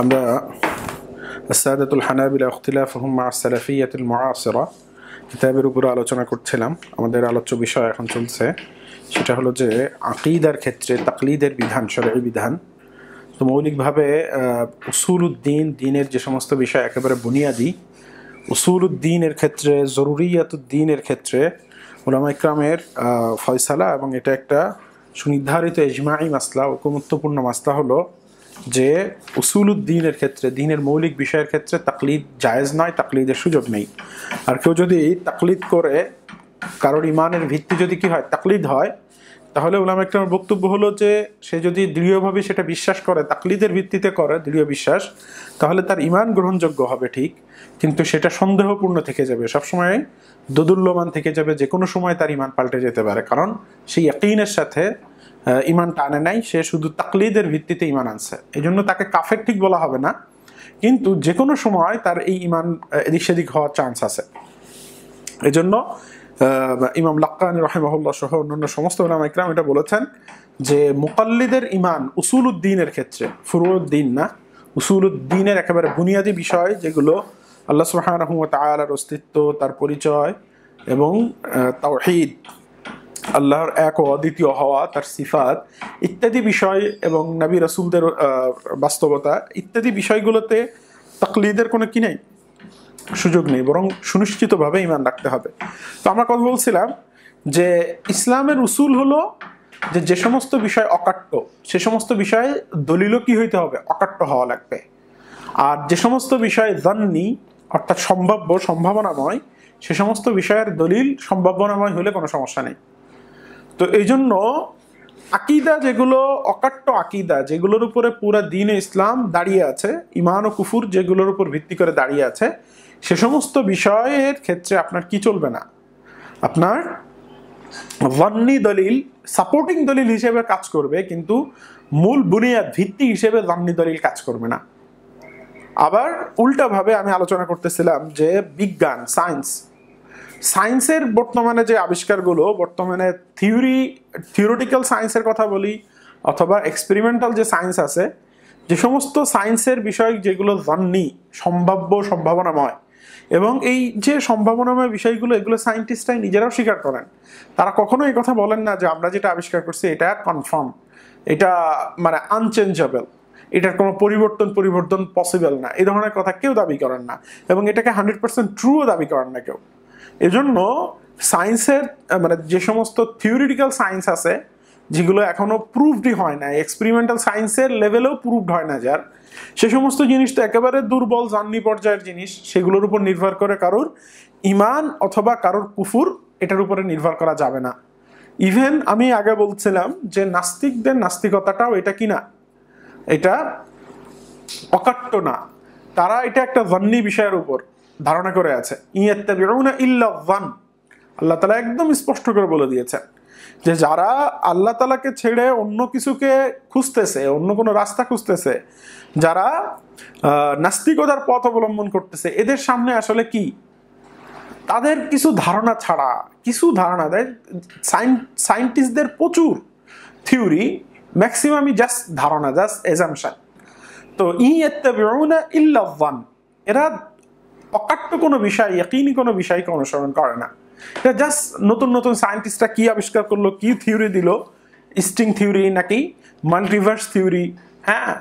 আমরা সাদাতুল হানাবিলা ইখতিলাফহুম মা সালাফিয়াতুল মুআসিরা কিতাবের উপরে আলোচনা করছিলাম আমাদের আলোচ্য বিষয় এখন চলছে সেটা হলো যে আকিদার ক্ষেত্রে তাকলিদের বিধান শরীর বিধান তো মৌলিকভাবে উসুল উদ্দিন দিনের যে সমস্ত বিষয় একেবারে বুনিয়াদি উসুল উদ্দিনের ক্ষেত্রে জরুরিয়াত উদ্দিনের ক্ষেত্রে ওলামা ইকরামের ফয়সালা এবং এটা একটা সুনির্ধারিত এজমাই মাসলা ঐকমত্যপূর্ণ মাসলা হলো যে উসুলুদ্দিনের ক্ষেত্রে দিনের মৌলিক বিষয়ের ক্ষেত্রে তাকলিদ জায়েজ নয় তাকলিদের সুযোগ নেই আর কেউ যদি তাকলিদ করে কারোর ইমানের ভিত্তি যদি কি হয় তাকলিদ হয় তাহলে ওলাম একটা বক্তব্য হলো যে সে যদি দৃঢ়ভাবে সেটা বিশ্বাস করে তাকলিদের ভিত্তিতে করে দৃঢ় বিশ্বাস তাহলে তার ইমান গ্রহণযোগ্য হবে ঠিক কিন্তু সেটা সন্দেহপূর্ণ থেকে যাবে সবসময় দোদুল্যমান থেকে যাবে যে কোনো সময় তার ইমান পাল্টে যেতে পারে কারণ সেই একইনের সাথে ইমানটা আনে নাই সে শুধু তাকলিদের ভিত্তিতে ইমান আনছে এই জন্য তাকে কাফের ঠিক বলা হবে না কিন্তু যে কোনো সময় তার এই ইমান এদিক সেদিক হওয়ার চান্স আছে এজন্য ইমাম লাক্কানি রহেমাহুল্লাহ সহ অন্যান্য সমস্ত ইমাম ইকরাম এটা বলেছেন যে মুকাল্লিদের ইমান উসুল উদ্দিনের ক্ষেত্রে ফুরুদ্দিন না উসুল উদ্দিনের একেবারে বুনিয়াদি বিষয় যেগুলো আল্লাহ সুহান রহমত আয়ালার অস্তিত্ব তার পরিচয় এবং তাওহিদ আল্লাহর এক ও অদ্বিতীয় হওয়া তার সিফাত ইত্যাদি বিষয় এবং নাবি রাসুলদের বাস্তবতা ইত্যাদি বিষয়গুলোতে তাকলিদের কোনো কি নেই সুযোগ নেই বরং সুনিশ্চিতভাবে ইমান রাখতে হবে তো আমরা কথা বলছিলাম যে ইসলামের উসুল হলো যে যে সমস্ত বিষয় অকাট্য সে সমস্ত বিষয়ে দলিলও কি হইতে হবে অকাট্য হওয়া লাগবে আর যে সমস্ত বিষয়ে জাননি অর্থাৎ সম্ভাব্য সম্ভাবনাময় সে সমস্ত বিষয়ের দলিল সম্ভাবনাময় হলে কোনো সমস্যা নেই তো এই জন্য আকিদা যেগুলো অকাট্য আকিদা যেগুলোর উপরে পুরো দিন ইসলাম দাঁড়িয়ে আছে ইমান ও কুফুর যেগুলোর উপর ভিত্তি করে দাঁড়িয়ে আছে সে সমস্ত বিষয়ের ক্ষেত্রে আপনার কি চলবে না আপনার জন্নি দলিল সাপোর্টিং দলিল হিসেবে কাজ করবে কিন্তু মূল বুনিয়াদ ভিত্তি হিসেবে জন্নি দলিল কাজ করবে না আবার উল্টাভাবে আমি আলোচনা করতেছিলাম যে বিজ্ঞান সায়েন্স সায়েন্সের বর্তমানে যে আবিষ্কারগুলো বর্তমানে থিওরি থিওরিটিক্যাল সায়েন্সের কথা বলি অথবা এক্সপেরিমেন্টাল যে সায়েন্স আছে যে সমস্ত সায়েন্সের বিষয় যেগুলো জাননি সম্ভাব্য সম্ভাবনাময় এবং এই যে সম্ভাবনাময় বিষয়গুলো এগুলো সায়েন্টিস্টরাই নিজেরাও স্বীকার করেন তারা কখনো এই কথা বলেন না যে আমরা যেটা আবিষ্কার করছি এটা কনফার্ম এটা মানে আনচেঞ্জেবল এটার কোনো পরিবর্তন পরিবর্তন পসিবল না এই ধরনের কথা কেউ দাবি করেন না এবং এটাকে হান্ড্রেড পার্সেন্ট ট্রুও দাবি করেন না কেউ এজন্য সায়েন্সের মানে যে সমস্ত থিওরিটিক্যাল সায়েন্স আছে যেগুলো এখনও প্রুভডই হয় না এক্সপেরিমেন্টাল সায়েন্সের লেভেলেও প্রুভড হয় না যার সে সমস্ত জিনিস তো একেবারে দুর্বল জান্নি পর্যায়ের জিনিস সেগুলোর উপর নির্ভর করে কারোর ইমান অথবা কারোর কুফুর এটার উপরে নির্ভর করা যাবে না ইভেন আমি আগে বলছিলাম যে নাস্তিকদের নাস্তিকতাটাও এটা কি না এটা অকাট্য না তারা এটা একটা জন্নি বিষয়ের উপর ধারণা করে আছে আল্লাহ তালা একদম স্পষ্ট করে বলে দিয়েছেন যে যারা আল্লাহ তালাকে ছেড়ে অন্য কিছুকে খুঁজতেছে অন্য কোনো রাস্তা খুঁজতেছে যারা নাস্তিকতার পথ অবলম্বন করতেছে এদের সামনে আসলে কি তাদের কিছু ধারণা ছাড়া কিছু ধারণা দেয় সায়েন্টিস্টদের প্রচুর থিওরি ম্যাক্সিমামই জাস্ট ধারণা জাস্ট এজামশন তো ই এত্তাবিউনা ইল্লা ওয়ান এরা অকাট্য কোনো বিষয় ইয়াকিনি কোনো বিষয়কে অনুসরণ করে না এটা জাস্ট নতুন নতুন সায়েন্টিস্টরা কী আবিষ্কার করলো কী থিওরি দিল স্টিং থিওরি নাকি মাল্টিভার্স থিওরি হ্যাঁ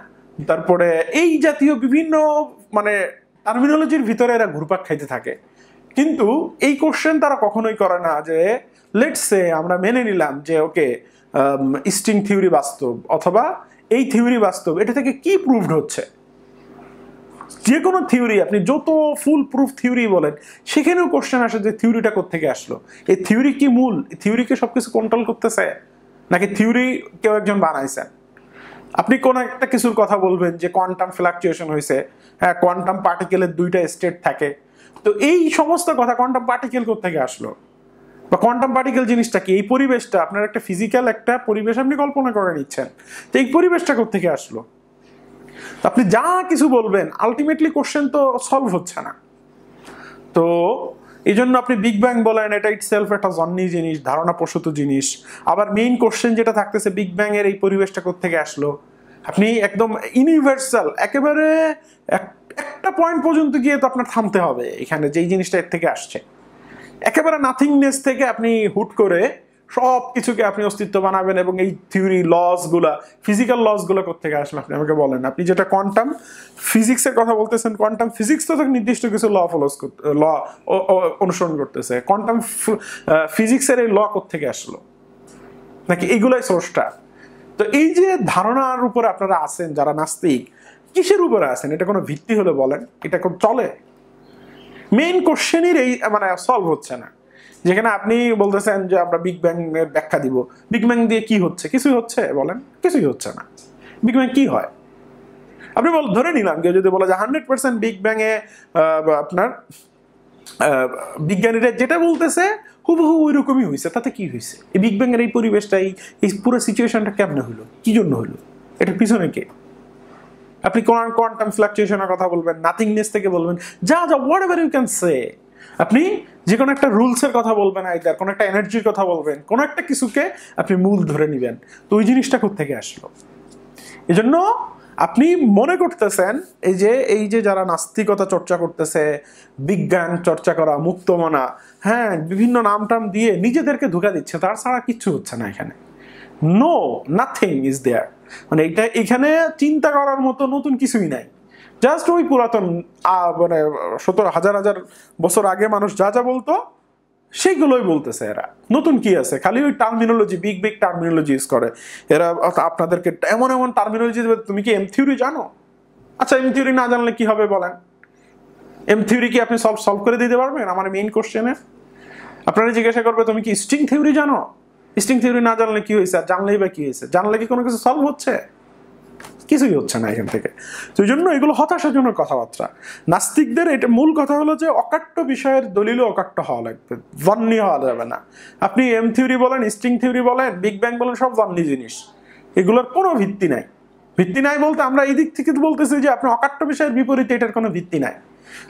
তারপরে এই জাতীয় বিভিন্ন মানে টার্মিনোলজির ভিতরে এরা ঘুরপাক খাইতে থাকে কিন্তু এই কোশ্চেন তারা কখনোই করে না যে লেটস সে আমরা মেনে নিলাম যে ওকে স্টিং থিওরি বাস্তব অথবা এই থিওরি বাস্তব এটা থেকে কি প্রুভড হচ্ছে যে কোনো থিওরি আপনি যত ফুল প্রুফ থিওরি বলেন সেখানেও কোশ্চেন আসে যে থিওরিটা কোথেকে আসলো এই থিওরি কি মূল থিওরিকে সব কিছু কন্ট্রোল করতেছে নাকি থিওরি কেউ একজন বানাইছেন আপনি কোনো একটা কিছুর কথা বলবেন যে কোয়ান্টাম ফ্লাকচুয়েশন হয়েছে হ্যাঁ কোয়ান্টাম পার্টিকেলের দুইটা স্টেট থাকে তো এই সমস্ত কথা কোয়ান্টাম পার্টিকেল থেকে আসলো বা কোয়ান্টাম পার্টিকেল জিনিসটা কি এই পরিবেশটা আপনার একটা ফিজিক্যাল একটা পরিবেশ আপনি কল্পনা করে নিচ্ছেন তো এই পরিবেশটা থেকে আসলো আপনি যা কিছু বলবেন আলটিমেটলি কোশ্চেন তো সলভ হচ্ছে না তো এই জন্য আপনি বিগ ব্যাং বলেন এটা ইট সেলফ একটা জন্নি জিনিস ধারণা প্রসূত জিনিস আবার মেইন কোশ্চেন যেটা থাকতেছে বিগ ব্যাং এর এই পরিবেশটা কোথেকে আসলো আপনি একদম ইউনিভার্সাল একেবারে একটা পয়েন্ট পর্যন্ত গিয়ে তো আপনার থামতে হবে এখানে যেই জিনিসটা এর থেকে আসছে একেবারে নাথিংনেস থেকে আপনি হুট করে সব কিছুকে আপনি অস্তিত্ব বানাবেন এবং এই থিওরি লসগুলা ফিজিক্যাল লসগুলো কোথেকে আসলে আপনি আমাকে বলেন আপনি যেটা কোয়ান্টাম ফিজিক্সের কথা বলতেছেন কোয়ান্টাম ফিজিক্স তো নির্দিষ্ট কিছু ল ফলোস ল অনুসরণ করতেছে কোয়ান্টাম ফিজিক্সের এই ল কোথেকে আসলো নাকি এগুলাই সোর্সটা তো এই যে ধারণার উপরে আপনারা আছেন যারা নাস্তিক কিসের উপরে আছেন এটা কোনো ভিত্তি হলে বলেন এটা কোন চলে মেইন কোশ্চেনের এই মানে সলভ হচ্ছে না যেখানে আপনি বলতেছেন যে আমরা বিগ ব্যাং এর ব্যাখ্যা দিব বিগ ব্যাং দিয়ে কি হচ্ছে কিছুই হচ্ছে বলেন কিছুই হচ্ছে না বিগ ব্যাং কি হয় আপনি বল ধরে নিলাম কেউ যদি বলে যে হান্ড্রেড পার্সেন্ট বিগ ব্যাং এ আপনার বিজ্ঞানীরা যেটা বলতেছে হুবহু ওই রকমই হয়েছে তাতে কি হয়েছে এই বিগ এর এই পরিবেশটা এই পুরো সিচুয়েশনটা কেমন হলো কি জন্য হলো এটার পিছনে কে আপনি কোন কোয়ান্টাম ফ্লাকচুয়েশনের কথা বলবেন নাথিংনেস থেকে বলবেন যা যা whatever you can say আপনি যে কোনো একটা রুলসের কথা বলবেন আইদার কোনো একটা এনার্জির কথা বলবেন কোনো একটা কিছুকে আপনি মূল ধরে নেবেন তো ওই জিনিসটা কোথেকে আসলো এই জন্য আপনি মনে করতেছেন এই যে এই যে যারা নাস্তিকতা চর্চা করতেছে বিজ্ঞান চর্চা করা মুক্তমনা হ্যাঁ বিভিন্ন নাম টাম দিয়ে নিজেদেরকে ধোকা দিচ্ছে তার ছাড়া কিচ্ছু হচ্ছে না এখানে নো নাথিং ইজ দেয়ার মানে এটা এখানে চিন্তা করার মতো নতুন কিছুই নাই জাস্ট ওই পুরাতন মানে সতেরো হাজার হাজার বছর আগে মানুষ যা যা বলতো সেইগুলোই বলতেছে এরা নতুন কি আছে খালি ওই terminology big big terminology use করে এরা আপনাদেরকে এমন এমন টার্মিনোলজি দেবে তুমি কি এম থিওরি জানো আচ্ছা এম থিওরি না জানলে কি হবে বলেন এম থিওরি কি আপনি সব সলভ করে দিতে পারবেন আমার মেইন কোশ্চেনে আপনারা জিজ্ঞাসা করবে তুমি কি স্ট্রিং থিওরি জানো স্ট্রিং থিওরি না জানলে কি হয়েছে আর জানলেই বা কি হয়েছে জানলে কি কোনো কিছু সলভ হচ্ছে কিছুই হচ্ছে না এখান থেকে তো ওই জন্য এগুলো হতাশাজনক কথাবার্তা নাস্তিকদের এটা মূল কথা হলো যে অকাট্য বিষয়ের দলিল অকাট্য হওয়া লাগবে জন্নি হওয়া যাবে না আপনি এম থিওরি বলেন স্ট্রিং থিওরি বলেন বিগ ব্যাং বলেন সব জন্নি জিনিস এগুলোর কোনো ভিত্তি নাই ভিত্তি নাই বলতে আমরা এই দিক থেকে বলতেছি যে আপনি অকাট্য বিষয়ের বিপরীতে এটার কোনো ভিত্তি নাই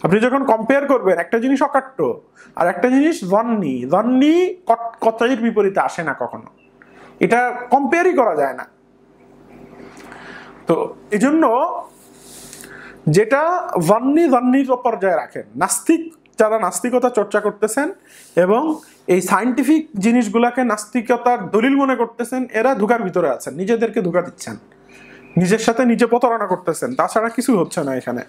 আপনি যখন কম্পেয়ার করবেন একটা জিনিস অকাট্য আর একটা জিনিস জন্নি জন্নি কথাইয়ের বিপরীতে আসে না কখনো এটা কম্পেয়ারই করা যায় না তো এই জন্য যেটা ভান্নি ভান্নির পর্যায়ে রাখেন নাস্তিক যারা নাস্তিকতা চর্চা করতেছেন এবং এই সায়েন্টিফিক জিনিসগুলাকে নাস্তিকতার দলিল মনে করতেছেন এরা ধোকার ভিতরে আছেন নিজেদেরকে ধোকা দিচ্ছেন নিজের সাথে নিজে প্রতারণা করতেছেন তাছাড়া কিছু হচ্ছে না এখানে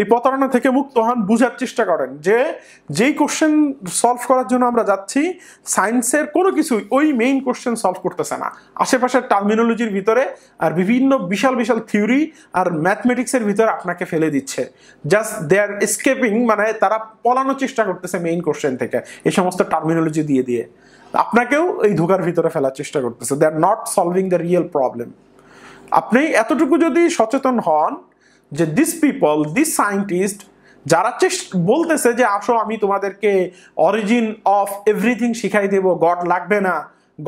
এই প্রতারণা থেকে মুক্ত হন বুঝার চেষ্টা করেন যে যেই কোশ্চেন সলভ করার জন্য আমরা যাচ্ছি সায়েন্সের কোনো কিছুই ওই মেইন কোশ্চেন সলভ করতেছে না আশেপাশের টার্মিনোলজির ভিতরে আর বিভিন্ন বিশাল বিশাল থিওরি আর ম্যাথমেটিক্সের ভিতরে আপনাকে ফেলে দিচ্ছে জাস্ট দে আর স্কেপিং মানে তারা পলানোর চেষ্টা করতেছে মেইন কোশ্চেন থেকে এই সমস্ত টার্মিনোলজি দিয়ে দিয়ে আপনাকেও এই ধোকার ভিতরে ফেলার চেষ্টা করতেছে they are not solving the real problem আপনি এতটুকু যদি সচেতন হন যে দিস পিপল দিস সায়েন্টিস্ট যারা চেষ্টা বলতেছে যে আসো আমি তোমাদেরকে অরিজিন অফ এভরিথিং শিখাই দেব গড লাগবে না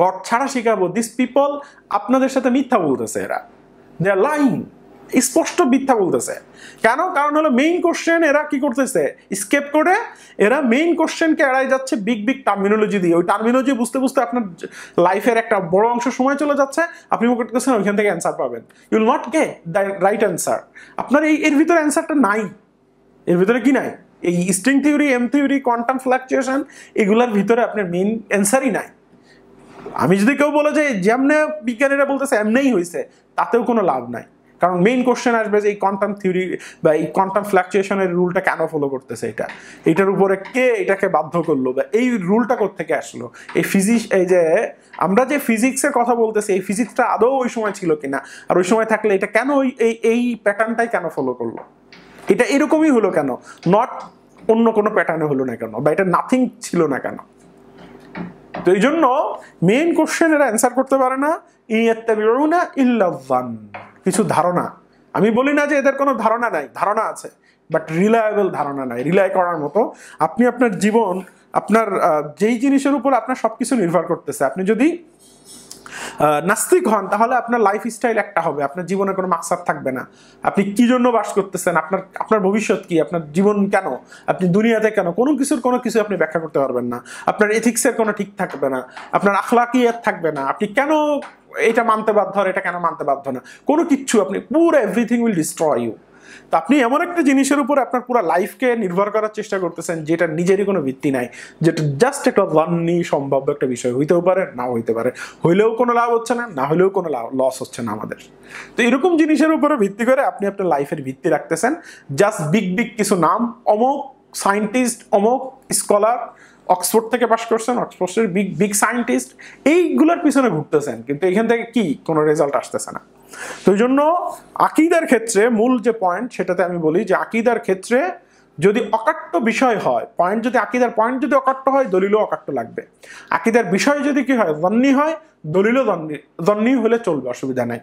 গড ছাড়া শিখাবো দিস পিপল আপনাদের সাথে মিথ্যা বলতেছে এরা দে আর লাইং স্পষ্ট মিথ্যা বলতেছে কেন কারণ হলো মেইন কোশ্চেন এরা কি করতেছে স্কেপ করে এরা মেইন কোশ্চেনকে এড়াই যাচ্ছে বিগ বিগ টার্মিনোলজি দিয়ে ওই টার্মিনোলজি বুঝতে বুঝতে আপনার লাইফের একটা বড় অংশ সময় চলে যাচ্ছে আপনি মনে করতেছেন ওইখান থেকে অ্যান্সার পাবেন you will not get the right answer আপনার এই এর ভিতরে অ্যান্সারটা নাই এর ভিতরে কি নাই এই string theory M theory quantum fluctuation এগুলার ভিতরে আপনার মেইন অ্যান্সারই নাই আমি যদি কেউ বলে যে যেমনে বিজ্ঞানীরা বলতেছে এমনেই হয়েছে তাতেও কোনো লাভ নাই কারণ মেইন কোশ্চেন আসবে যে এই কোয়ান্টাম থিওরি বা এই কোয়ান্টাম ফ্ল্যাকচুয়েশনের রুলটা কেন ফলো করতেছে এটা এটার উপরে কে এটাকে বাধ্য করলো বা এই রুলটা থেকে আসলো এই ফিজিক্স এই যে আমরা যে ফিজিক্সের কথা বলতেছি এই ফিজিক্সটা আদৌ ওই সময় ছিল কিনা আর ওই সময় থাকলে এটা কেন এই এই প্যাটার্নটাই কেন ফলো করলো এটা এরকমই হলো কেন নট অন্য কোনো প্যাটার্নে হলো না কেন বা এটা নাথিং ছিল না কেন তো এই জন্য মেইন কোশ্চেন এরা অ্যান্সার করতে পারে না ইয়েত্তা বেরোনা ইল্লাভান কিছু ধারণা আমি বলি না যে এদের কোনো ধারণা নাই ধারণা আছে বাট রিলায়েবল ধারণা নাই রিলায় করার মতো আপনি আপনার জীবন আপনার যেই জিনিসের উপর আপনার সব কিছু নির্ভর করতেছে আপনি যদি নাস্তিক হন তাহলে আপনার লাইফ স্টাইল একটা হবে আপনার জীবনে কোনো মাকসাদ থাকবে না আপনি কি জন্য বাস করতেছেন আপনার আপনার ভবিষ্যৎ কি আপনার জীবন কেন আপনি দুনিয়াতে কেন কোনো কিছুর কোনো কিছু আপনি ব্যাখ্যা করতে পারবেন না আপনার এথিক্সের কোনো ঠিক থাকবে না আপনার আখলাকিয়ার থাকবে না আপনি কেন এটা মানতে বাধ্য আর এটা কেন মানতে বাধ্য না কোনো কিচ্ছু আপনি পুরো এভরিথিং উইল ডিস্ট্রয় ইউ তো আপনি এমন একটা জিনিসের উপর আপনার পুরো লাইফকে নির্ভর করার চেষ্টা করতেছেন যেটা নিজেরই কোনো ভিত্তি নাই যেটা জাস্ট একটা লার্নি সম্ভাব্য একটা বিষয় হইতেও পারে না হইতে পারে হইলেও কোনো লাভ হচ্ছে না না হইলেও কোনো লস হচ্ছে না আমাদের তো এরকম জিনিসের উপরে ভিত্তি করে আপনি আপনার লাইফের ভিত্তি রাখতেছেন জাস্ট বিগ বিগ কিছু নাম অমুক সায়েন্টিস্ট অমুক স্কলার অক্সফোর্ড থেকে পাশ করছেন অক্সফোর্ডের বিগ বিগ সায়েন্টিস্ট এইগুলোর পিছনে ঘুরতেছেন কিন্তু এখান থেকে কি কোনো রেজাল্ট আসতেছে না তো জন্য আকিদার ক্ষেত্রে মূল যে পয়েন্ট সেটাতে আমি বলি যে আকিদার ক্ষেত্রে যদি অকাট্য বিষয় হয় পয়েন্ট যদি আকিদার পয়েন্ট যদি অকাট্য হয় দলিলও অকাট্য লাগবে আকিদার বিষয় যদি কি হয় জন্নি হয় দলিলও জন্নি হলে চলবে অসুবিধা নাই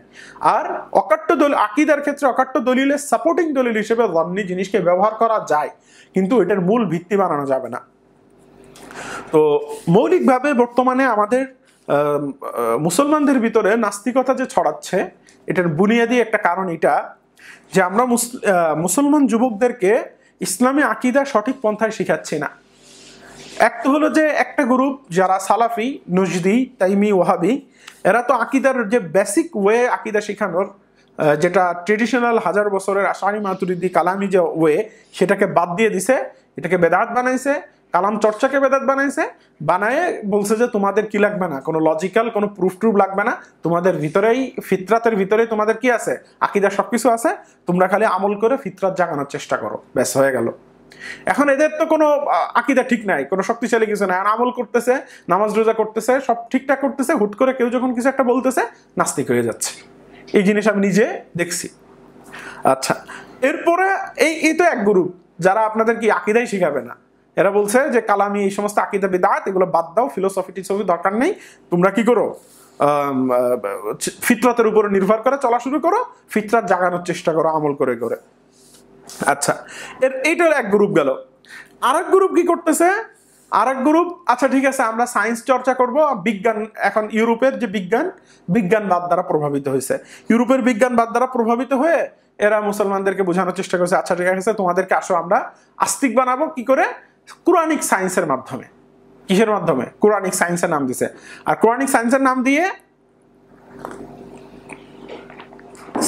আর অকাট্য দল আকিদার ক্ষেত্রে অকাট্য দলিলের সাপোর্টিং দলিল হিসেবে জন্নি জিনিসকে ব্যবহার করা যায় কিন্তু এটার মূল ভিত্তি বানানো যাবে না তো মৌলিকভাবে বর্তমানে আমাদের মুসলমানদের ভিতরে নাস্তিকতা যে ছড়াচ্ছে এটার বুনিয়াদি একটা কারণ এটা যে আমরা মুসলমান যুবকদেরকে ইসলামী আকিদা সঠিক পন্থায় শিখাচ্ছি না এক তো হলো যে একটা গ্রুপ যারা সালাফি নজদি তাইমি ওয়াহাবি এরা তো আকিদার যে বেসিক ওয়ে আকিদা শেখানোর যেটা ট্রেডিশনাল হাজার বছরের আসানি মাতুরিদি কালামি যে ওয়ে সেটাকে বাদ দিয়ে দিছে এটাকে বেদাত বানাইছে কালাম চর্চাকে বেদাত বানাইছে বানায় বলছে যে তোমাদের কি লাগবে না কোনো লজিক্যাল কোনো প্রুফ ট্রুফ লাগবে না তোমাদের ভিতরেই ফিতরাতের ভিতরেই তোমাদের কি আছে আকিদা সব কিছু আছে তোমরা খালি আমল করে ফিতরাত জাগানোর চেষ্টা করো ব্যাস হয়ে গেল এখন এদের তো কোনো আকিদা ঠিক নাই কোনো শক্তিশালী কিছু নাই আমল করতেছে নামাজ রোজা করতেছে সব ঠিকঠাক করতেছে হুট করে কেউ যখন কিছু একটা বলতেছে নাস্তিক হয়ে যাচ্ছে এই জিনিস আমি নিজে দেখছি আচ্ছা এরপরে এই এই তো এক গ্রুপ যারা আপনাদের কি আকিদাই শিখাবে না এরা বলছে যে কালামি এই সমস্ত আকিদা বিদাত এগুলো বাদ দাও ফিলোসফি টিসফি দরকার নেই তোমরা কি করো ফিতরতের উপর নির্ভর করে চলা শুরু করো ফিতরাত জাগানোর চেষ্টা করো আমল করে করে আচ্ছা এর এইটার এক গ্রুপ গেল আর এক গ্রুপ কি করতেছে আর এক গ্রুপ আচ্ছা ঠিক আছে আমরা সায়েন্স চর্চা করব বিজ্ঞান এখন ইউরোপের যে বিজ্ঞান বিজ্ঞানবাদ দ্বারা প্রভাবিত হয়েছে ইউরোপের বিজ্ঞানবাদ দ্বারা প্রভাবিত হয়ে এরা মুসলমানদেরকে বোঝানোর চেষ্টা করেছে আচ্ছা ঠিক আছে তোমাদেরকে আসো আমরা আস্তিক বানাবো কি করে কোরআনিক সায়েন্সের মাধ্যমে কিসের মাধ্যমে কোরআনিক সায়েন্সের নাম দিছে আর কোরআনিক সায়েন্সের নাম দিয়ে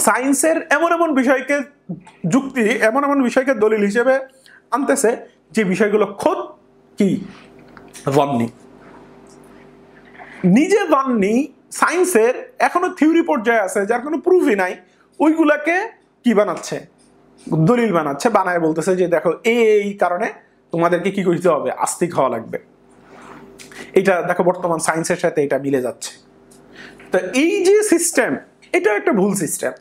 সায়েন্সের এমন এমন বিষয়কে যুক্তি এমন এমন বিষয়কে দলিল হিসেবে আনতেছে যে বিষয়গুলো খোদ কি জন্নি নিজে জন্নি সায়েন্সের এখনো থিওরি পর্যায়ে আছে যার কোনো প্রুফই নাই ওইগুলাকে কি বানাচ্ছে দলিল বানাচ্ছে বানায় বলতেছে যে দেখো এই কারণে তোমাদেরকে কি করতে হবে আস্তিক হওয়া লাগবে এটা দেখো বর্তমান সায়েন্সের সাথে এটা মিলে যাচ্ছে তো এই যে সিস্টেম এটা একটা ভুল সিস্টেম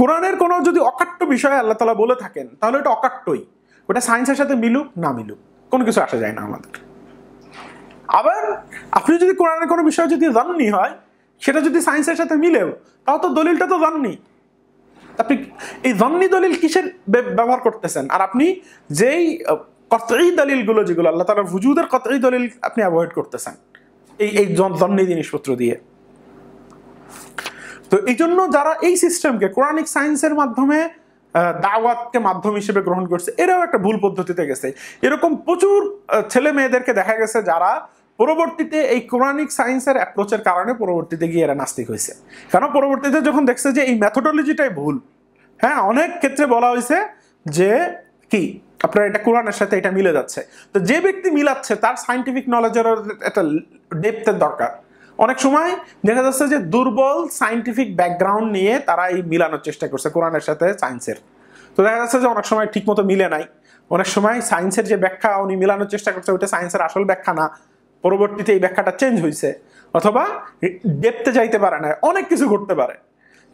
কোরআনের কোনো যদি অকাট্য বিষয়ে আল্লাহ তালা বলে থাকেন তাহলে ওটা অকাট্যই ওটা সায়েন্সের সাথে মিলুক না মিলুক কোনো কিছু আসা যায় না আমাদের আবার আপনি যদি কোরআনের কোনো বিষয় যদি জাননি হয় সেটা যদি সায়েন্সের সাথে মিলেও তাও তো দলিলটা তো জাননি আপনি এই জন্নি দলিল কিসের ব্যবহার করতেছেন আর আপনি যেই কতই দলিলগুলো যেগুলো আল্লাহ তালা ভুজুদের কতই দলিল আপনি অ্যাভয়েড করতেছেন এই এই জন্নি জিনিসপত্র দিয়ে তো এই জন্য যারা এই সিস্টেমকে কোরআনিক সায়েন্সের মাধ্যমে দাওয়াতকে মাধ্যম হিসেবে গ্রহণ করছে এরাও একটা ভুল পদ্ধতিতে গেছে এরকম প্রচুর ছেলে মেয়েদেরকে দেখা গেছে যারা পরবর্তীতে এই কোরআনিক সায়েন্সের অ্যাপ্রোচের কারণে পরবর্তীতে গিয়ে এরা নাস্তিক হয়েছে কেন পরবর্তীতে যখন দেখছে যে এই ম্যাথোডোলজিটাই ভুল হ্যাঁ অনেক ক্ষেত্রে বলা হয়েছে যে কি আপনার এটা কোরআনের সাথে এটা মিলে যাচ্ছে তো যে ব্যক্তি মিলাচ্ছে তার সাইন্টিফিক নলেজের একটা ডেপথের দরকার অনেক সময় দেখা যাচ্ছে যে দুর্বল সাইন্টিফিক ব্যাকগ্রাউন্ড নিয়ে তারা এই মিলানোর চেষ্টা করছে কোরআনের সাথে সায়েন্সের তো দেখা যাচ্ছে যে অনেক সময় ঠিকমতো মিলে নাই অনেক সময় সায়েন্সের যে ব্যাখ্যা উনি মিলানোর চেষ্টা করছে ওইটা সায়েন্সের আসল ব্যাখ্যা না পরবর্তীতে এই ব্যাখ্যাটা চেঞ্জ হয়েছে অথবা দেখতে যাইতে পারে না অনেক কিছু ঘটতে পারে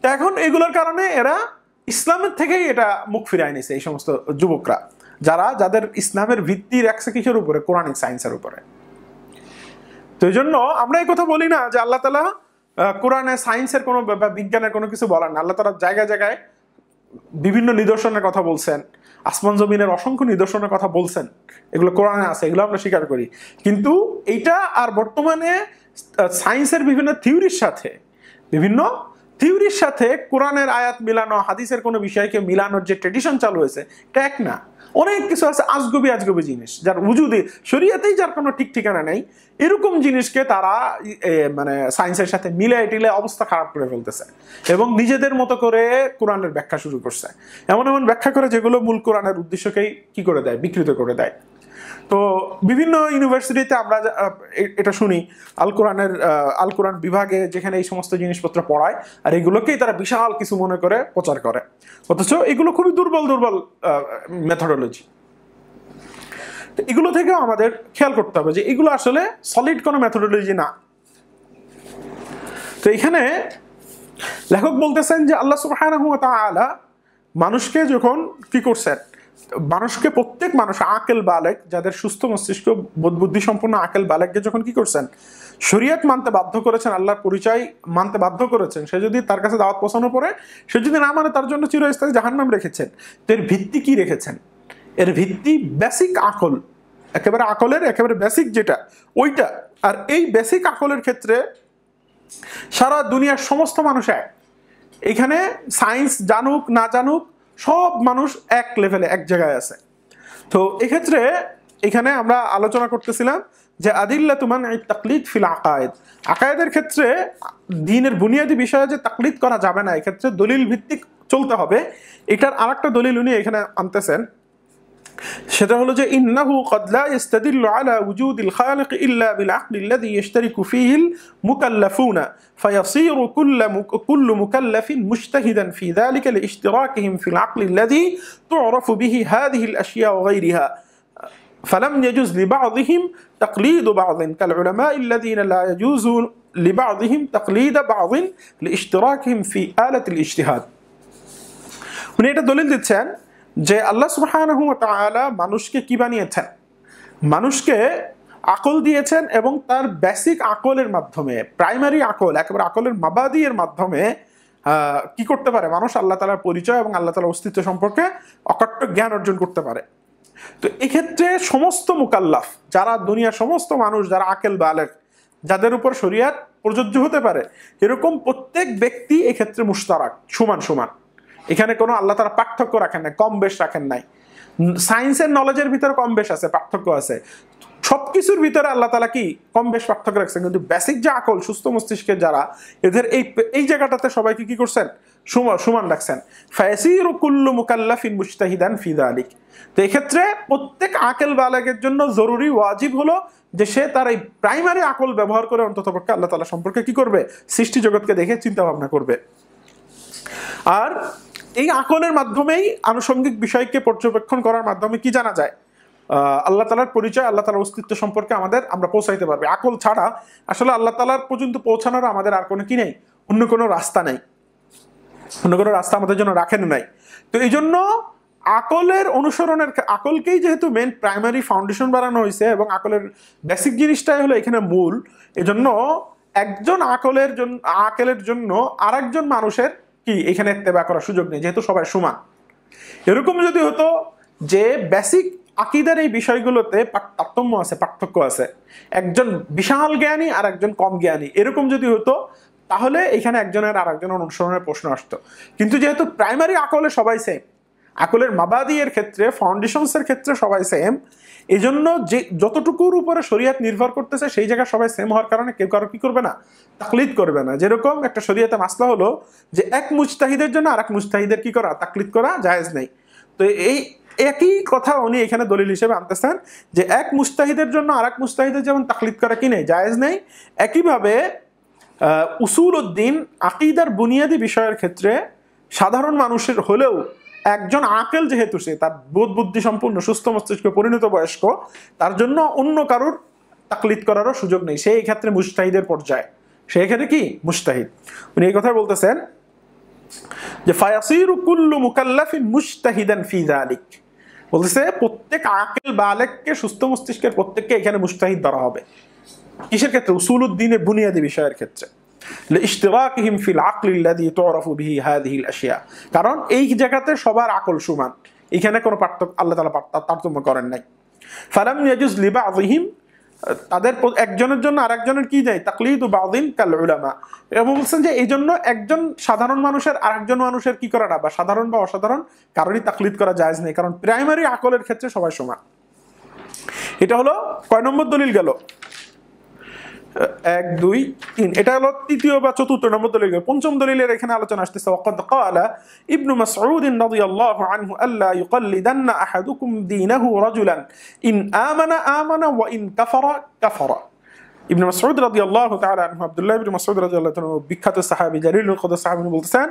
তো এখন এগুলোর কারণে এরা ইসলামের থেকেই এটা মুখ ফিরায় নিছে এই সমস্ত যুবকরা যারা যাদের ইসলামের ভিত্তি রাখছে কিসের উপরে কোরআনিক সায়েন্সের উপরে তো এই জন্য আমরা এই কথা বলি না যে আল্লাহ তালা কোরআনে সায়েন্সের কোনো বিজ্ঞানের কোনো কিছু বলার না আল্লাহ তালা জায়গায় জায়গায় বিভিন্ন নিদর্শনের কথা বলছেন আসমান জমিনের অসংখ্য নিদর্শনের কথা বলছেন এগুলো কোরআনে আছে এগুলো আমরা স্বীকার করি কিন্তু এইটা আর বর্তমানে সায়েন্সের বিভিন্ন থিওরির সাথে বিভিন্ন থিওরির সাথে কোরআনের আয়াত মিলানো হাদিসের কোনো বিষয়কে মিলানোর যে ট্রেডিশন চালু হয়েছে এটা এক না অনেক কিছু আছে আজগবি আজগবি জিনিস যার উজুদে শরীয়তেই যার কোনো ঠিক ঠিকানা নেই এরকম জিনিসকে তারা মানে সায়েন্সের সাথে মিলে টিলে অবস্থা খারাপ করে ফেলতেছে এবং নিজেদের মতো করে কোরআনের ব্যাখ্যা শুরু করছে এমন এমন ব্যাখ্যা করে যেগুলো মূল কোরআনের উদ্দেশ্যকেই কি করে দেয় বিকৃত করে দেয় তো বিভিন্ন ইউনিভার্সিটিতে আমরা এটা শুনি আল কোরআনের আল কোরআন বিভাগে যেখানে এই সমস্ত জিনিসপত্র পড়ায় আর এগুলোকেই তারা বিশাল কিছু মনে করে প্রচার করে অথচ এগুলো খুবই দুর্বল দুর্বল মেথডোলজি তো এগুলো থেকেও আমাদের খেয়াল করতে হবে যে এগুলো আসলে সলিড কোনো মেথডোলজি না তো এখানে লেখক বলতেছেন যে আল্লাহ সুবাহ মানুষকে যখন কি করছেন মানুষকে প্রত্যেক মানুষ আকেল বালেক যাদের সুস্থ মস্তিষ্ক বুদ্ধি সম্পূর্ণ আকেল বালেককে যখন কি করছেন শরীয়ত মানতে বাধ্য করেছেন আল্লাহর পরিচয় মানতে বাধ্য করেছেন সে যদি তার কাছে দাওয়াত পৌঁছানোর পরে সে যদি না মানে তার জন্য চিরস্থায়ী জাহান্নাম রেখেছেন তো এর ভিত্তি কি রেখেছেন এর ভিত্তি বেসিক আকল একেবারে আকলের একেবারে বেসিক যেটা ওইটা আর এই বেসিক আকলের ক্ষেত্রে সারা দুনিয়ার সমস্ত মানুষ এক এখানে সায়েন্স জানুক না জানুক সব মানুষ এক লেভেলে এক জায়গায় আছে তো এক্ষেত্রে এখানে আমরা আলোচনা করতেছিলাম যে আদিল্লা তুমান এই তাকলিদ ফিল আকায়েদ আকায়েদের ক্ষেত্রে দিনের বুনিয়াদী বিষয়ে যে তাকলিদ করা যাবে না এক্ষেত্রে দলিল ভিত্তিক চলতে হবে এটার আর একটা দলিল উনি এখানে আনতেছেন সেটা হলো যে ইন্নাহু কদলা ইস্তাদিল্ল আলা উজুদ ইল খালিক ইল্লা বিল আকল الذي يشترك فيه المكلفون فيصير كل كل مكلف مجتهدا في ذلك لاشتراكهم في العقل الذي تعرف به هذه الاشياء وغيرها فلم يجوز لبعضهم تقليد بعض كالعلماء الذين لا يجوز لبعضهم تقليد بعض لاشتراكهم في آلة الاجتهاد من এটা যে আল্লাহ সুহায়নহমতালা মানুষকে কি বানিয়েছেন মানুষকে আকল দিয়েছেন এবং তার বেসিক আকলের মাধ্যমে প্রাইমারি আকল একেবারে আকলের মাবাদি এর মাধ্যমে কি করতে পারে মানুষ আল্লাহ তালার পরিচয় এবং আল্লাহ তালার অস্তিত্ব সম্পর্কে অকট্ট জ্ঞান অর্জন করতে পারে তো এক্ষেত্রে সমস্ত মুকাল্লাফ যারা দুনিয়ার সমস্ত মানুষ যারা আকেল বালেক যাদের উপর শরিয়াত প্রযোজ্য হতে পারে এরকম প্রত্যেক ব্যক্তি এক্ষেত্রে মুস্তারাক সমান সমান এখানে কোনো আল্লাহ তারা পার্থক্য রাখেন নাই কম বেশ রাখেন নাই সায়েন্সের নলেজের ভিতরে কম বেশ আছে পার্থক্য আছে সব কিছুর ভিতরে আল্লাহ তালা কি কম বেশ পার্থক্য রাখছেন কিন্তু বেসিক যে আকল সুস্থ মস্তিষ্কের যারা এদের এই এই জায়গাটাতে সবাইকে কি করছেন সমান রাখছেন ফায়াসির কুল্লু ফিন মুস্তাহিদান ফিদা আলিক তো এক্ষেত্রে প্রত্যেক আকেল বালাকের জন্য জরুরি ওয়াজিব হলো যে সে তার এই প্রাইমারি আকল ব্যবহার করে পক্ষে আল্লাহ তালা সম্পর্কে কি করবে সৃষ্টি জগৎকে দেখে চিন্তা ভাবনা করবে আর এই আকলের মাধ্যমেই আনুষঙ্গিক বিষয়কে পর্যবেক্ষণ করার মাধ্যমে কি জানা যায় আল্লাহ তালার পরিচয় আল্লাহ তালার অস্তিত্ব সম্পর্কে আমাদের আমরা পৌঁছাইতে পারবে আকল ছাড়া আসলে আল্লাহ তালার পর্যন্ত পৌঁছানোর আমাদের আর কোনো কি নেই অন্য কোনো রাস্তা নেই অন্য কোনো রাস্তা আমাদের জন্য রাখেন নাই তো এই জন্য আকলের অনুসরণের আকলকেই যেহেতু মেন প্রাইমারি ফাউন্ডেশন বানানো হয়েছে এবং আকলের বেসিক জিনিসটাই হলো এখানে মূল এজন্য একজন আকলের জন্য আকলের জন্য আরেকজন মানুষের কি এখানে তেবা করার সুযোগ নেই যেহেতু সবাই সমান এরকম যদি হতো যে বেসিক আকিদার এই বিষয়গুলোতে তারতম্য আছে পার্থক্য আছে একজন বিশাল জ্ঞানী আর একজন কম জ্ঞানী এরকম যদি হতো তাহলে এখানে একজনের আর একজনের অনুসরণের প্রশ্ন আসতো কিন্তু যেহেতু প্রাইমারি আকলে সবাই সেম আকলের মাবাদি এর ক্ষেত্রে ফাউন্ডেশনসের ক্ষেত্রে সবাই সেম এই জন্য যে যতটুকুর উপরে শরীয়ত নির্ভর করতেছে সেই জায়গায় সবাই সেম হওয়ার কারণে কেউ কারো কী করবে না তাকলিদ করবে না যেরকম একটা শরীয়তে মাসলা হলো যে এক মুজতাহিদের জন্য আর এক মুজতাহিদের কী করা তাকলিদ করা জায়েজ নেই তো এই একই কথা উনি এখানে দলিল হিসেবে আনতেছেন যে এক মুস্তাহিদের জন্য আর এক মুস্তাহিদের যেমন তাকলিদ করা কি নেই জায়েজ নেই একইভাবে উসুল উদ্দিন আকিদার বুনিয়াদী বিষয়ের ক্ষেত্রে সাধারণ মানুষের হলেও একজন আকেল যেহেতু সে তার বোধ বুদ্ধি সম্পূর্ণ সুস্থ মস্তিষ্কে পরিণত বয়স্ক তার জন্য অন্য কারোর তাকলিদ করারও সুযোগ নেই সেই ক্ষেত্রে মুস্তাহিদের পর্যায়ে সে এখানে কি মুস্তাহিদ উনি এই কথাই বলতেছেন যে ফায়াসিরু কুল্লু মুকাল্লাফি মুস্তাহিদান ফি যালিক বলতেছে প্রত্যেক আকেল বালেককে সুস্থ মস্তিষ্কের প্রত্যেককে এখানে মুস্তাহিদ ধরা হবে কিসের ক্ষেত্রে উসুল উদ্দিনের বুনিয়াদী বিষয়ের ক্ষেত্রে ইশতরাকিহিম ফিল আকলিল্লাদি তোরফ বিহি হাদিহিল আশিয়া কারণ এই জায়গাতে সবার আকল সমান এখানে কোনো পার্থক্য আল্লাহ তালা তারতম্য করেন নাই ফালাম ইয়াজুজ লিবা আজিহিম তাদের একজনের জন্য আরেকজনের কি যায় তাকলিদ বাউদিন কাল উলামা এবং বলছেন যে এই জন্য একজন সাধারণ মানুষের আরেকজন মানুষের কি করাটা বা সাধারণ বা অসাধারণ কারোরই তাকলিদ করা যায় নেই কারণ প্রাইমারি আকলের ক্ষেত্রে সবাই সমান এটা হলো কয় নম্বর দলিল গেল এক দুই তিন এটা হলো তৃতীয় বা চতুর্থ নম্বর দলিল পঞ্চম দলিলের এখানে আলোচনা আসতেছে ওয়াকাদ ক্বালা ইবনু মাসউদ রাদিয়াল্লাহু আনহু আল্লা ইউকাল্লিদান্না আহাদুকুম দীনাহু রাজুলান ইন আমানা আমানা ওয়া ইন কাফারা কাফারা ইবনে মাসউদ রাদিয়াল্লাহু তাআলা আনহু আব্দুল্লাহ ইবনে মাসউদ রাদিয়াল্লাহু তাআলা বিখ্যাত সাহাবী জালিলুল কদর সাহাবী বলতেছেন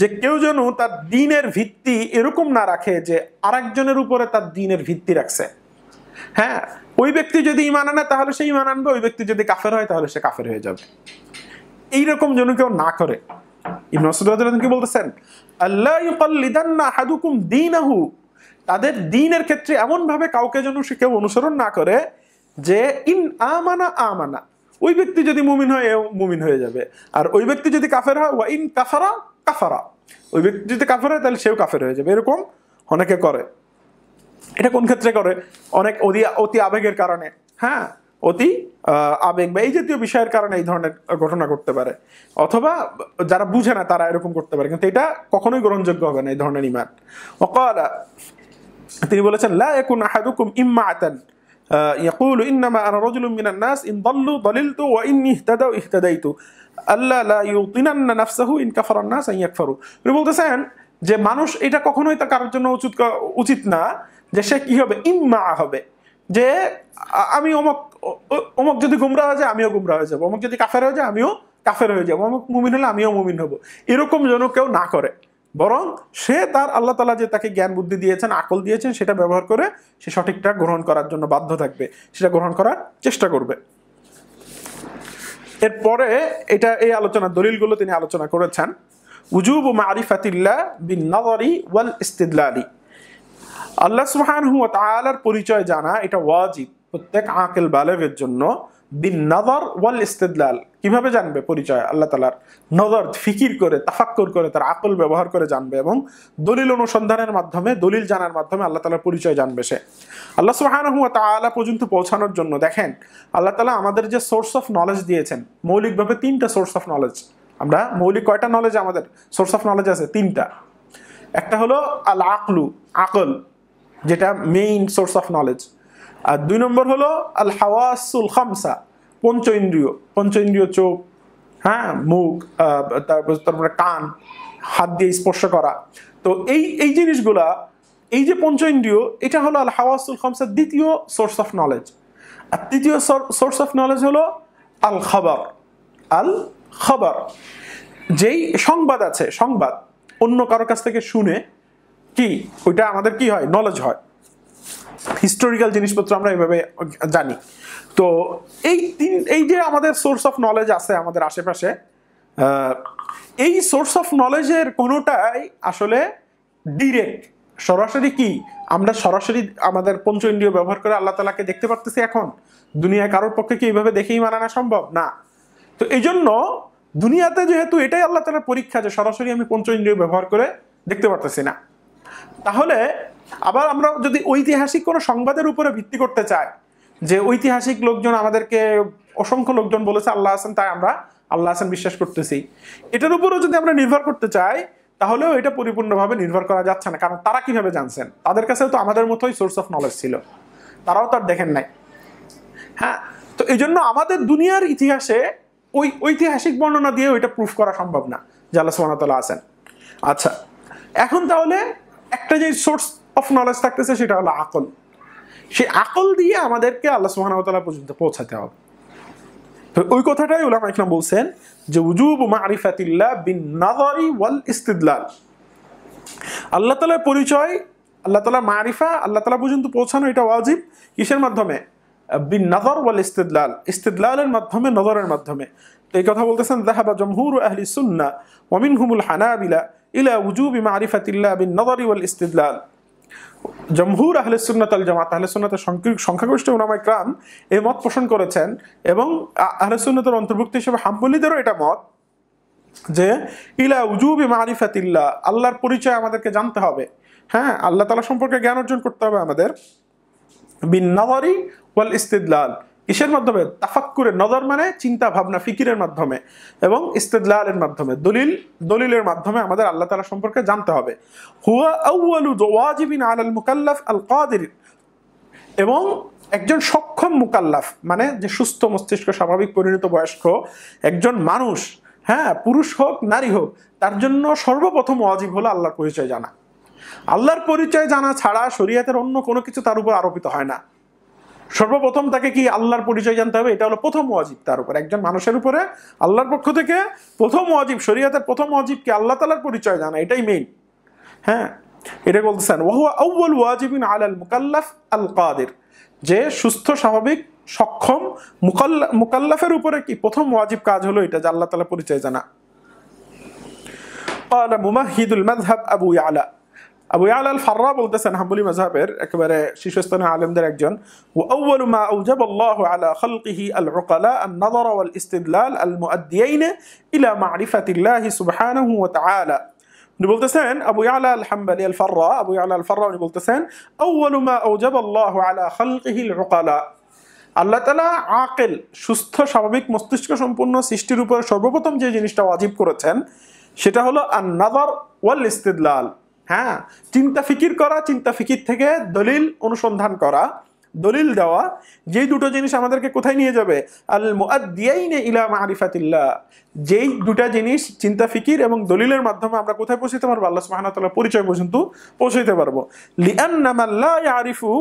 যে কেউ যেন তার দ্বীনের ভিত্তি এরকম না রাখে যে আরেকজনের উপরে তার দ্বীনের ভিত্তি রাখছে হ্যাঁ ওই ব্যক্তি যদি ইমান আনে তাহলে সে ইমান আনবে ওই ব্যক্তি যদি কাফের হয় তাহলে সে কাফের হয়ে যাবে এইরকম যেন কেউ না করে কি বলতেছেন আল্লাহ ইউকাল্লিদান্না হাদুকুম তাদের দিনের ক্ষেত্রে এমনভাবে কাউকে যেন সে কেউ অনুসরণ না করে যে ইন আমানা আমানা ওই ব্যক্তি যদি মুমিন হয় মুমিন হয়ে যাবে আর ওই ব্যক্তি যদি কাফের হয় ওয়া ইন কাফারা কাফারা ওই ব্যক্তি যদি কাফের হয় তাহলে সেও কাফের হয়ে যাবে এরকম অনেকে করে এটা কোন ক্ষেত্রে করে অনেক অতি অতি আবেগের কারণে হ্যাঁ অতি আবেগ বা এই জাতীয় বিষয়ের কারণে এই ধরনের ঘটনা করতে পারে অথবা যারা বুঝে না তারা এরকম করতে পারে কিন্তু এটা কখনোই গ্রহণযোগ্য হবে না এই ধরনের ইমান অকালা তিনি বলেছেন লা ইয়াকুন আহাদুকুম ইম্মা আতান يقول إنما أنا رجل من الناس إن ضلوا ضللت وإن اهتدوا اهتديت ألا لا يوطنن نفسه إن كفر الناس أن يكفروا বলতেছেন যে মানুষ এটা কখনোই তা কারোর জন্য উচিত উচিত না যে সে কী হবে ইম্মা হবে যে আমি অমক অমক যদি গুমরা হয়ে যায় আমিও গুমরা হয়ে যাবো অমক যদি কাফের হয়ে যায় আমিও কাফের হয়ে যাবো অমক মুমিন হলে আমিও মুমিন হব এরকম যেন কেউ না করে বরং সে তার আল্লাহ তালা যে তাকে জ্ঞান বুদ্ধি দিয়েছেন আকল দিয়েছেন সেটা ব্যবহার করে সে সঠিকটা গ্রহণ করার জন্য বাধ্য থাকবে সেটা গ্রহণ করার চেষ্টা করবে এরপরে এটা এই আলোচনা দলিলগুলো তিনি আলোচনা করেছেন উজুব মারিফাতিল্লা বিন নগরি ওয়াল ইস্তিদলা আলী আল্লাহ হুয়া তালার পরিচয় জানা এটা ওয়াজিব প্রত্যেক আকেল বালেগের জন্য বিন নজর ওয়াল ইস্তেদলাল কিভাবে জানবে পরিচয় আল্লাহ তালার নজর ফিকির করে তাফাক্কর করে তার আকল ব্যবহার করে জানবে এবং দলিল অনুসন্ধানের মাধ্যমে দলিল জানার মাধ্যমে আল্লাহ তালার পরিচয় জানবে সে আল্লাহ হুয়া তালা পর্যন্ত পৌঁছানোর জন্য দেখেন আল্লাহ তালা আমাদের যে সোর্স অফ নলেজ দিয়েছেন মৌলিকভাবে তিনটা সোর্স অফ নলেজ আমরা মৌলিক কয়টা নলেজ আমাদের সোর্স অফ নলেজ আছে তিনটা একটা হলো আল আকলু আকল যেটা মেইন সোর্স অফ নলেজ আর দুই নম্বর হলো আল হাওয়াসুল খামসা পঞ্চ ইন্দ্রিয় পঞ্চ ইন্দ্রিয় চোখ হ্যাঁ মুখ তারপর তারপরে কান হাত দিয়ে স্পর্শ করা তো এই এই জিনিসগুলা এই যে পঞ্চ ইন্দ্রিয় এটা হলো আল হাওয়াসুল খামসার দ্বিতীয় সোর্স অফ নলেজ আর তৃতীয় সোর্স অফ নলেজ হলো আল খাবার আল খাবার যেই সংবাদ আছে সংবাদ অন্য কারো কাছ থেকে শুনে কি ওইটা আমাদের কি হয় নলেজ হয় হিস্টোরিক্যাল জিনিসপত্র আমরা এইভাবে জানি তো এই তিন এই যে আমাদের সোর্স অফ নলেজ আছে আমাদের আশেপাশে এই সোর্স অফ নলেজের কোনোটাই আসলে ডিরেক্ট সরাসরি কি আমরা সরাসরি আমাদের পঞ্চ ইন্দ্রিয় ব্যবহার করে আল্লাহ তালাকে দেখতে পারতেছি এখন দুনিয়ায় কারোর পক্ষে কি এইভাবে দেখেই মানানো সম্ভব না তো এই জন্য দুনিয়াতে যেহেতু এটাই আল্লাহ তালার পরীক্ষা যে সরাসরি আমি পঞ্চ ইন্দ্রিয় ব্যবহার করে দেখতে পারতেছি না তাহলে আবার আমরা যদি ঐতিহাসিক কোনো সংবাদের উপরে ভিত্তি করতে চাই যে ঐতিহাসিক লোকজন আমাদেরকে অসংখ্য লোকজন বলেছে আল্লাহ হাসান তাই আমরা আল্লাহ আসেন বিশ্বাস করতেছি এটার উপরেও যদি আমরা নির্ভর করতে চাই তাহলেও এটা পরিপূর্ণভাবে নির্ভর করা যাচ্ছে না কারণ তারা কিভাবে জানছেন তাদের কাছেও তো আমাদের মতোই সোর্স অফ নলেজ ছিল তারাও তার দেখেন নাই হ্যাঁ তো এই জন্য আমাদের দুনিয়ার ইতিহাসে ওই ঐতিহাসিক বর্ণনা দিয়ে ওইটা প্রুফ করা সম্ভব না যে আল্লাহ সোহানতাল্লাহ আছেন আচ্ছা এখন তাহলে একটা যে সোর্স অফ নলেজ থাকতেছে সেটা হলো আকল সেই আকল দিয়ে আমাদেরকে আল্লাহ সুহানতাল্লাহ পর্যন্ত পৌঁছাতে হবে তো ওই কথাটাই উলামা ইকলাম বলছেন যে উজুব মারিফাতিল্লাহ বিন নাদারি ওয়াল ইস্তিদলাল আল্লাহ তালার পরিচয় আল্লাহ তালা মারিফা আল্লাহ তালা পর্যন্ত পৌঁছানো এটা ওয়াজিব কিসের মাধ্যমে বিন নাদর ওয়াল ইস্তিদলাল ইস্তিদলালের মাধ্যমে নজরের মাধ্যমে এই কথা বলতেছেন জাহাবা জমহুর আহলি সুন্না ওয়ামিন হুমুল হানাবিলা ইলা উজুবি মারিফাতিল্লা বিন নদরি ওয়াল ইস্তিদলাল জমহুর আহলে সুন্নাত আল জামাত আহলে সুন্নাতের সংখ্যাগোষ্ঠী উলামায়ে ক্রাম এই মত পোষণ করেছেন এবং আহলে সুন্নাতের অন্তর্ভুক্ত হিসেবে হাম্বলিদেরও এটা মত যে ইলা উজুবি মারিফাতিল্লা আল্লাহর পরিচয় আমাদেরকে জানতে হবে হ্যাঁ আল্লাহ তালা সম্পর্কে জ্ঞান অর্জন করতে হবে আমাদের বিন নদরি ওয়াল ইস্তিদলাল কিসের মাধ্যমে তাফাক্কুরের নজর মানে চিন্তা ভাবনা ফিকিরের মাধ্যমে এবং ইস্তেদলালের মাধ্যমে দলিল দলিলের মাধ্যমে আমাদের আল্লাহ তালা সম্পর্কে জানতে হবে আল আল এবং একজন সক্ষম মুকাল্লাফ মানে যে সুস্থ মস্তিষ্ক স্বাভাবিক পরিণত বয়স্ক একজন মানুষ হ্যাঁ পুরুষ হোক নারী হোক তার জন্য সর্বপ্রথম ওয়াজিব হলো আল্লাহর পরিচয় জানা আল্লাহর পরিচয় জানা ছাড়া শরীয়তের অন্য কোনো কিছু তার উপর আরোপিত হয় না সর্বপ্রথম তাকে কি আল্লাহর পরিচয় জানতে হবে এটা হলো প্রথম ওয়াজিব তার উপর একজন মানুষের উপরে আল্লাহর পক্ষ থেকে প্রথম ওয়াজিব শরীয়তের প্রথম ওয়াজিবকে কি আল্লাহ তালার পরিচয় জানা এটাই মেইন হ্যাঁ এটা বলতেছেন ওহুয়া ওয়াজিবিন আল আল মুকাল্লাফ আল কাদের যে সুস্থ স্বাভাবিক সক্ষম মুকাল্লা মুকাল্লাফের উপরে কি প্রথম ওয়াজিব কাজ হলো এটা যে আল্লাহ তালা পরিচয় জানা قال ممهد আবু أبو আবু আল ফাররা বলতেছেন হাম্বুলি মজাহের একেবারে শীর্ষস্থানীয় আলেমদের একজন وأول ما أوجب الله على خلقه العقلاء النظر والاستدلال المؤديين إلى معرفة الله سبحانه وتعالى উনি বলতেছেন আবু আলা আল হাম্বালি আল ফাররা আবু আলা আল ফাররা উনি বলতেছেন أول ما أوجب الله على خلقه العقلاء আল্লাহ তালা আকেল সুস্থ স্বাভাবিক মস্তিষ্ক সম্পূর্ণ সৃষ্টির উপর সর্বপ্রথম যে জিনিসটা ওয়াজিব করেছেন সেটা হলো আন্নাদার ওয়াল ইস্তিদলাল হ্যাঁ চিন্তা ফিকির করা চিন্তা ফিকির থেকে দলিল অনুসন্ধান করা দলিল দেওয়া যেই দুটো জিনিস আমাদেরকে কোথায় নিয়ে যাবে আল মুআদ্দিয়াইনে ইলা মারিফাতিল্লাহ যেই দুটা জিনিস চিন্তা ফিকির এবং দলিলের মাধ্যমে আমরা কোথায় পৌঁছতে পারবো আল্লাহ সুবহানাহু পরিচয় পর্যন্ত পৌঁছতে পারবো লিআন্না মান লা ইয়ারিফু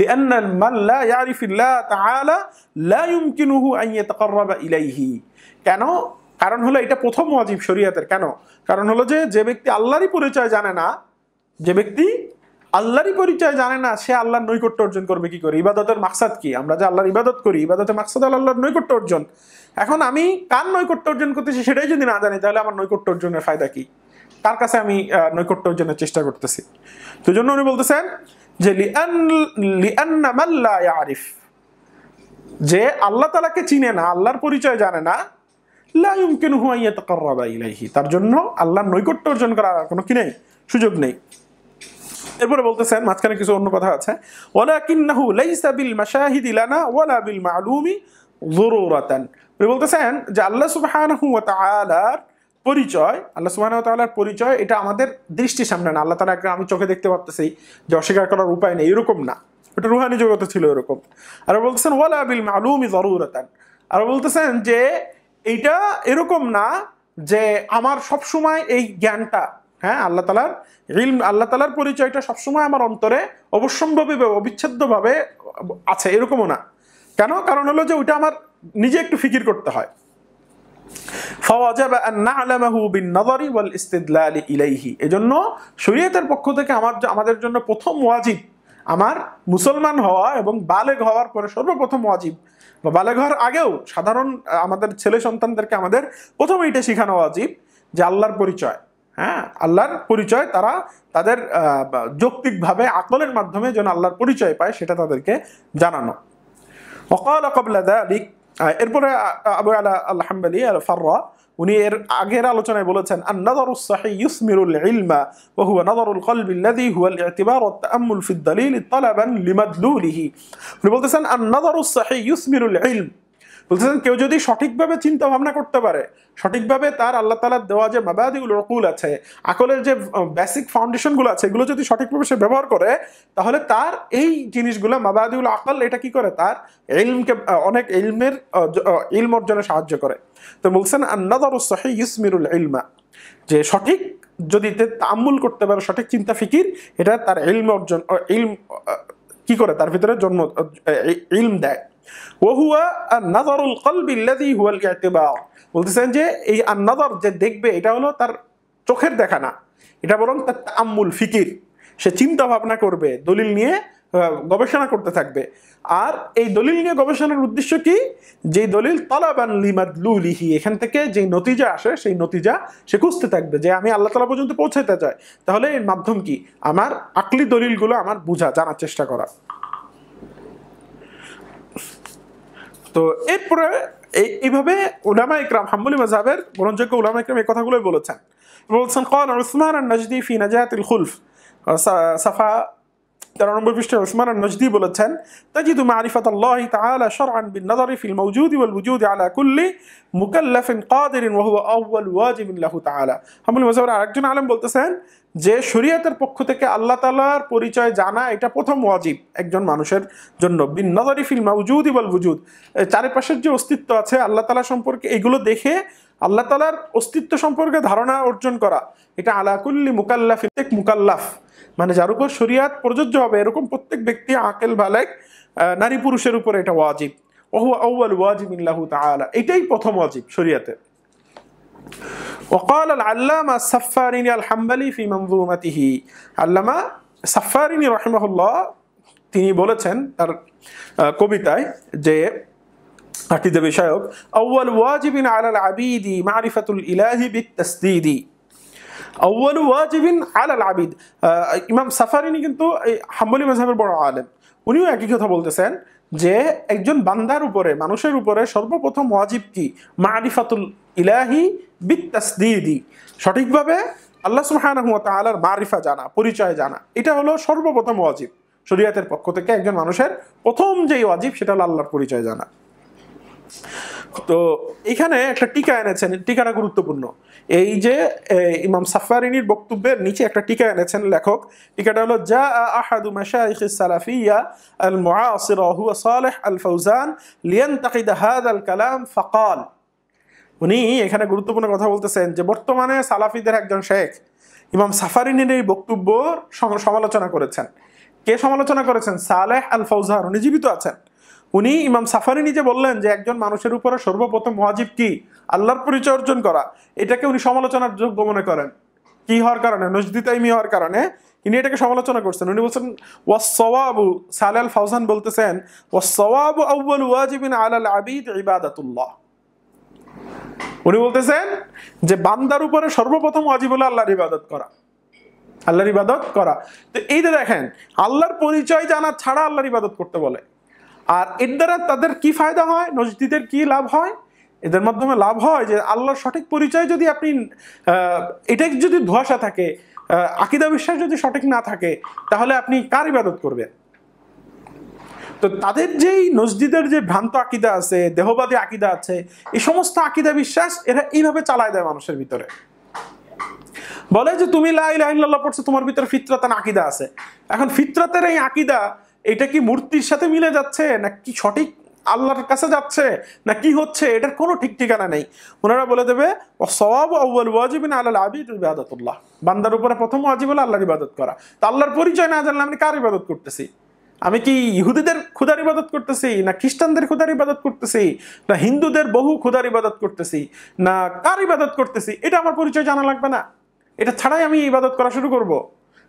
লিআন্না মান লা ইয়ারিফিল্লাহ তাআলা লা ইয়ুমকিনুহু আন ইয়াতাকাররাবা ইলাইহি কেন কারণ হলো এটা প্রথম ওয়াজিব শরীয়তের কেন কারণ হলো যে যে ব্যক্তি আল্লাহরই পরিচয় জানে না যে ব্যক্তি আল্লাহরই পরিচয় জানে না সে আল্লাহর নৈকট্য অর্জন করবে কি করে ইবাদতের মাকসাদ কি আমরা যে আল্লাহর ইবাদত করি ইবাদতের মাকসাদ আল্লাহর নৈকট্য অর্জন এখন আমি কার নৈকট্য অর্জন করতেছি সেটাই যদি না জানি তাহলে আমার নৈকট্য অর্জনের ফায়দা কি তার কাছে আমি নৈকট্য অর্জনের চেষ্টা করতেছি তো জন্য উনি বলতেছেন যে লিআন্না আরিফ যে আল্লাহ তালাকে চিনে না আল্লাহর পরিচয় জানে না লাইমকেন হুয়াইয়া তাকর্রাবা ইলাইহি তার জন্য আল্লাহর নৈকট্য অর্জন করার কোনো কি নেই সুযোগ নেই এরপরে বলতেছেন মাঝখানে কিছু অন্য কথা আছে ওয়ালাকিন্নাহু লাইসা বিল মাশাহিদি লানা ওয়ালা বিল মালুমি জরুরাতান উনি বলতেছেন যে আল্লাহ সুবহানাহু ওয়া তাআলার পরিচয় আল্লাহ সুবাহ তাল্লার পরিচয় এটা আমাদের দৃষ্টির সামনে না আল্লাহ তালা আমি চোখে দেখতে পারতেছি যে অস্বীকার করার উপায় নেই এরকম না ওটা রুহানি জগতে ছিল এরকম আর বলতেছেন ওয়ালা বিল মালুমি জরুরাতান আর বলতেছেন যে এইটা এরকম না যে আমার সবসময় এই জ্ঞানটা হ্যাঁ আল্লাহ তালার ইলম আল্লাহ তালার পরিচয়টা সবসময় আমার অন্তরে অবশ্যম্ভাবে অবিচ্ছেদ্যভাবে আছে এরকমও না কেন কারণ হলো যে ওইটা আমার নিজে একটু ফিকির করতে হয় ইলাইহি এজন্য শরীয়তের পক্ষ থেকে আমার আমাদের জন্য প্রথম ওয়াজিব আমার মুসলমান হওয়া এবং বালেগ হওয়ার পরে সর্বপ্রথম ওয়াজিব বা বালেঘর আগেও সাধারণ আমাদের ছেলে সন্তানদেরকে আমাদের প্রথমে এটা শেখানো উচিত যে আল্লাহর পরিচয় হ্যাঁ আল্লাহর পরিচয় তারা তাদের যৌক্তিকভাবে আকলের মাধ্যমে যেন আল্লাহর পরিচয় পায় সেটা তাদেরকে জানানো অকাল অকবলাদা দা এরপরে আবু আল্লাহ আল্লাহ আল ফাররা উনি এর আগের আলোচনায় বলেছেন আন-নাযারু সাহি ইউসমিরুল ইলমা ওয়া হুয়া হুয়া কলব আল্লাযী হুয়া আল ইতিবার ওয়া তাআম্মুল ফি আদ-দালিল তালাবান লিমাদলুলিহি উনি বলতেছেন আন-নাযারু সাহি ইউসমিরুল ইলম বলতেছেন কেউ যদি সঠিকভাবে চিন্তা ভাবনা করতে পারে সঠিকভাবে তার আল্লাহ তালার দেওয়া যে মাবাদিগুলো রকুল আছে আকলের যে বেসিক ফাউন্ডেশনগুলো আছে এগুলো যদি সঠিকভাবে সে ব্যবহার করে তাহলে তার এই জিনিসগুলো মাবাদিউল আকল এটা কি করে তার এলমকে অনেক এলমের ইলম অর্জনে সাহায্য করে তো বলছেন আন্নাদার সাহে ইসমিরুল ইলমা যে সঠিক যদি তামুল করতে পারে সঠিক চিন্তা ফিকির এটা তার এলম অর্জন ইলম কি করে তার ভিতরে জন্ম ইলম দেয় ওহুয়া আর নাজারুল কলবিল্লাদি হুয়াল ইয়াতেবার যে দেখবে এটা হলো তার চোখের দেখা না এটা বরং তার তাম্মুল ফিকির সে চিন্তা ভাবনা করবে দলিল নিয়ে গবেষণা করতে থাকবে আর এই দলিল নিয়ে গবেষণার উদ্দেশ্য কি যে দলিল তলাবান লিমাদলুলিহি এখান থেকে যে নতিজা আসে সেই নতিজা সে খুঁজতে থাকবে যে আমি আল্লাহ তালা পর্যন্ত পৌঁছাতে চাই তাহলে এর মাধ্যম কি আমার আকলি দলিলগুলো আমার বোঝা জানার চেষ্টা করা তো এরপরে এই এইভাবে উলামা ইকরাম হাম্বুলি মজাহের গ্রহণযোগ্য উলামা ইকরাম এই কথাগুলোই বলেছেন বলছেন কল উসমান আর নজদি ফি নাজায়াতিল খুলফ সাফা তেরো নম্বর পৃষ্ঠে ওসমান নজদি বলেছেন তাজিদু মারিফাত আল্লাহ তাআলা শরআন বিন নজরি ফিল মওজুদি ওয়াল বুজুদি আলা কুল্লি মুকাল্লাফিন কাদিরিন ওয়া হুয়া আউয়াল ওয়াজিবিন লাহু তাআলা হামুল মুজাহির আরেকজন আলেম বলতেছেন যে শরীয়তের পক্ষ থেকে আল্লাহ তাআলার পরিচয় জানা এটা প্রথম ওয়াজিব একজন মানুষের জন্য বিন নজরি ফিল মওজুদি ওয়াল বুজুদ চারিপাশের যে অস্তিত্ব আছে আল্লাহ তাআলা সম্পর্কে এগুলো দেখে আল্লাহ তালার অস্তিত্ব সম্পর্কে ধারণা অর্জন করা এটা কুল্লি মুকাল্লাফ প্রত্যেক মুকাল্লাফ মানে যার উপর শরিয়াত প্রযোজ্য হবে এরকম প্রত্যেক ব্যক্তি আকেল বালেক নারী পুরুষের উপর এটা ওয়াজিব ওহু আউ্বাল ওয়াজিব ইল্লাহ তালা এটাই প্রথম ওয়াজিব শরিয়াতের وقال العلامة السفاريني الحنبلي في منظومته علامة সাফারিনী رحمه الله تيني بولتن কবিতায় যে আকিদা বিষয়ক আউ্বাল ওয়াজিবিন আলাল আবিদি মারিফাতুল ইলাহি বিত তাসদিদি আউ্বাল ওয়াজিবিন আল আল আবিদ ইমাম সাফারিনি কিন্তু হাম্বলি মেজাহের বড় আলেম উনিও একই কথা বলতেছেন যে একজন বান্দার উপরে মানুষের উপরে সর্বপ্রথম ওয়াজিব কি মারিফাতুল ইলাহি বিত্তাসদিদি সঠিকভাবে আল্লাহ সুহানাহুয়া তালার মারিফা জানা পরিচয় জানা এটা হলো সর্বপ্রথম ওয়াজিব শরীয়তের পক্ষ থেকে একজন মানুষের প্রথম যেই ওয়াজিব সেটা হলো আল্লাহর পরিচয় জানা তো এখানে একটা টিকা এনেছেন টিকাটা গুরুত্বপূর্ণ এই যে ইমাম সাফারিনীর বক্তব্যের নিচে একটা টিকা এনেছেন লেখক টিকাটা হলো যা আহাদু মাশাইখ সালাফিয়া আল মুআসির হুয়া সালেহ আল ফৌজান লিয়ান্তাকিদ হাদ আল কালাম ফাকাল উনি এখানে গুরুত্বপূর্ণ কথা বলতেছেন যে বর্তমানে সালাফিদের একজন শেখ ইমাম সাফারিনীর এই বক্তব্য সমালোচনা করেছেন কে সমালোচনা করেছেন সালেহ আল ফৌজান উনি জীবিত আছেন উনি ইমাম সাফারি নিজে বললেন যে একজন মানুষের উপরে সর্বপ্রথম মহাজিব কি আল্লাহর পরিচয় অর্জন করা এটাকে উনি সমালোচনার যোগ্য মনে করেন কি হওয়ার কারণে নজদিতাইমি হওয়ার কারণে তিনি এটাকে সমালোচনা করছেন উনি বলছেন ওয়াসওয়াবু সাল আল ফাউজান বলতেছেন ওয়াসওয়াবু আউয়াল ওয়াজিবিন আলাল আবিদ ইবাদাতুল্লাহ উনি বলতেছেন যে বান্দার উপরে সর্বপ্রথম ওয়াজিব হলো আল্লাহর ইবাদত করা আল্লাহর ইবাদত করা তো এই যে দেখেন আল্লাহর পরিচয় জানা ছাড়া আল্লাহর ইবাদত করতে বলে আর এর দ্বারা তাদের কি ফায়দা হয় নজদিদের কি লাভ হয় এদের মাধ্যমে লাভ হয় যে আল্লাহর সঠিক পরিচয় যদি আপনি এটা যদি ধোয়াশা থাকে আকিদা বিশ্বাস যদি সঠিক না থাকে তাহলে আপনি কার ইবাদত করবেন তো তাদের যেই নজদিদের যে ভ্রান্ত আকিদা আছে দেহবাদী আকিদা আছে এই সমস্ত আকিদা বিশ্বাস এরা এইভাবে চালায় দেয় মানুষের ভিতরে বলে যে তুমি লাইল্লাহ পড়ছো তোমার ভিতরে ফিতরাতান আকিদা আছে এখন ফিতরাতের এই আকিদা এটা কি মূর্তির সাথে মিলে যাচ্ছে না কি সঠিক আল্লাহর কাছে যাচ্ছে না কি হচ্ছে এটার কোনো ঠিক ঠিকানা নেই ওনারা বলে দেবে ও আউ্বাল ওয়াজিবিন আল্লাহ আবিদ ইবাদতুল্লাহ বান্দার উপরে প্রথম ওয়াজিব হলো আল্লাহর ইবাদত করা তা আল্লাহর পরিচয় না জানলে আমি কার ইবাদত করতেছি আমি কি ইহুদিদের ক্ষুদার ইবাদত করতেছি না খ্রিস্টানদের ক্ষুদার ইবাদত করতেছি না হিন্দুদের বহু ক্ষুদার ইবাদত করতেছি না কার ইবাদত করতেছি এটা আমার পরিচয় জানা লাগবে না এটা ছাড়াই আমি ইবাদত করা শুরু করবো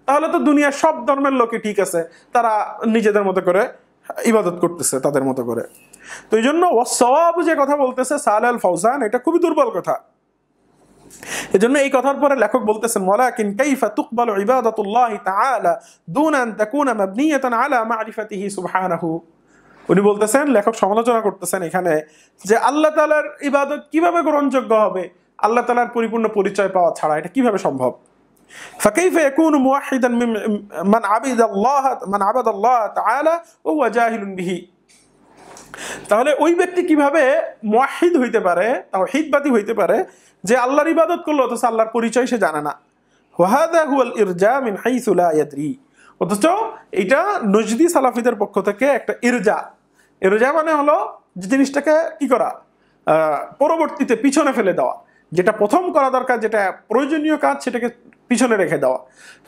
তাহলে তো দুনিয়ার সব ধর্মের লোকই ঠিক আছে তারা নিজেদের মতো করে ইবাদত করতেছে তাদের মতো করে তো এই জন্য ওয়াসওয়াব যে কথা বলতেছে সাল আল ফৌজান এটা খুবই দুর্বল কথা এজন্য এই কথার পরে লেখক বলতেছেন ওয়ালাকিন কাইফা তুকবাল ইবাদাতুল্লাহ তাআলা দুন আন তাকুনা মাবনিয়াতান আলা মা'রিফাতিহি সুবহানাহু উনি বলতেছেন লেখক সমালোচনা করতেছেন এখানে যে আল্লাহ তাআলার ইবাদত কিভাবে গ্রহণযোগ্য হবে আল্লাহ তাআলার পরিপূর্ণ পরিচয় পাওয়া ছাড়া এটা কিভাবে সম্ভব فكيف يكون موحدا من عبد الله من عبد الله تعالى وهو جاهل به তাহলে ওই ব্যক্তি কিভাবে মোয়াহিদ হইতে পারে তাহিদবাদী হইতে পারে যে আল্লাহর ইবাদত করলো অথচ আল্লাহর পরিচয় সে জানে না ওয়াহাদা হুয়াল ইরজা মিন হাইসুলা ইয়াদরি অথচ এটা নজদি সালাফিদের পক্ষ থেকে একটা ইরজা ইরজা মানে হলো যে জিনিসটাকে কি করা পরবর্তীতে পিছনে ফেলে দেওয়া যেটা প্রথম করা দরকার যেটা প্রয়োজনীয় কাজ সেটাকে পিছনে রেখে দেওয়া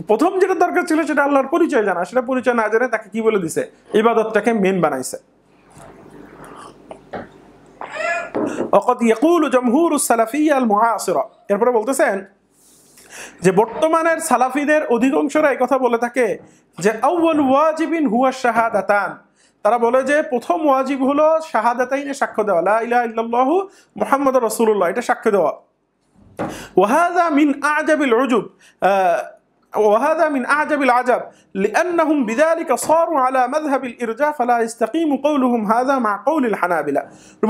প্রথম যেটা দরকার ছিল সেটা আল্লাহর পরিচয় জানা সেটা পরিচয় না জানে তাকে কি বলে দিছে ইবাদতটাকে মেন বানাইছে অকদ ইয়াকুল জমহুর সালাফিয়া আল মুআসিরা এরপরে বলতেছেন যে বর্তমানের সালাফিদের অধিকাংশরা এই কথা বলে থাকে যে আউয়াল ওয়াজিবিন হুয়া শাহাদাতান তারা বলে যে প্রথম ওয়াজিব হলো শাহাদাতাইনে সাক্ষ্য দেওয়া লা ইলাহা ইল্লাল্লাহু মুহাম্মাদুর রাসূলুল্লাহ এটা সাক্ষ্য দেওয়া وهذا من أعجب العجب آه، وهذا من أعجب العجب لأنهم بذلك صاروا على مذهب الإرجاء فلا يستقيم قولهم هذا مع قول الحنابلة